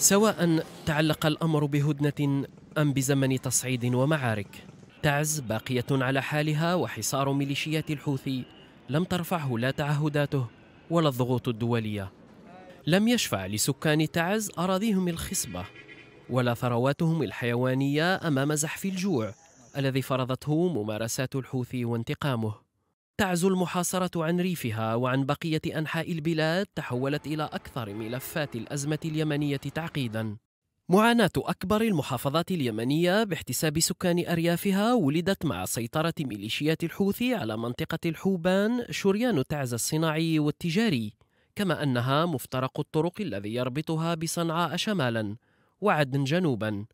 سواء تعلق الامر بهدنه ام بزمن تصعيد ومعارك تعز باقيه على حالها وحصار ميليشيات الحوثي لم ترفعه لا تعهداته ولا الضغوط الدوليه لم يشفع لسكان تعز اراضيهم الخصبه ولا ثرواتهم الحيوانيه امام زحف الجوع الذي فرضته ممارسات الحوثي وانتقامه تعزو المحاصرة عن ريفها وعن بقية أنحاء البلاد تحولت إلى أكثر ملفات الأزمة اليمنية تعقيداً. معاناة أكبر المحافظات اليمنية باحتساب سكان أريافها ولدت مع سيطرة ميليشيات الحوثي على منطقة الحوبان شريان تعز الصناعي والتجاري، كما أنها مفترق الطرق الذي يربطها بصنعاء شمالاً وعدن جنوباً.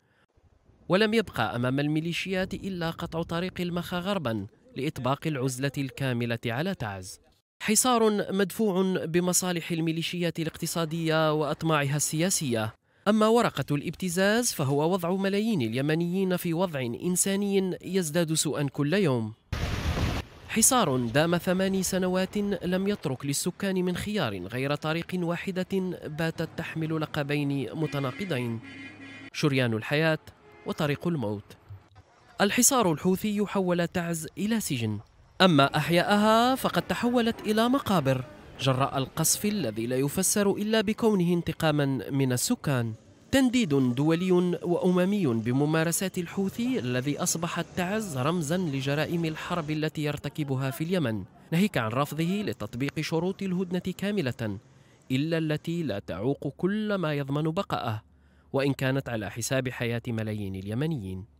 ولم يبقى أمام الميليشيات إلا قطع طريق المخا غرباً، لإطباق العزلة الكاملة على تعز حصار مدفوع بمصالح الميليشيات الاقتصادية وأطماعها السياسية أما ورقة الابتزاز فهو وضع ملايين اليمنيين في وضع إنساني يزداد سوءا كل يوم حصار دام ثماني سنوات لم يترك للسكان من خيار غير طريق واحدة باتت تحمل لقبين متناقضين شريان الحياة وطريق الموت الحصار الحوثي حول تعز إلى سجن أما أحياءها فقد تحولت إلى مقابر جراء القصف الذي لا يفسر إلا بكونه انتقاما من السكان تنديد دولي وأممي بممارسات الحوثي الذي أصبحت تعز رمزا لجرائم الحرب التي يرتكبها في اليمن ناهيك عن رفضه لتطبيق شروط الهدنة كاملة إلا التي لا تعوق كل ما يضمن بقاءه وإن كانت على حساب حياة ملايين اليمنيين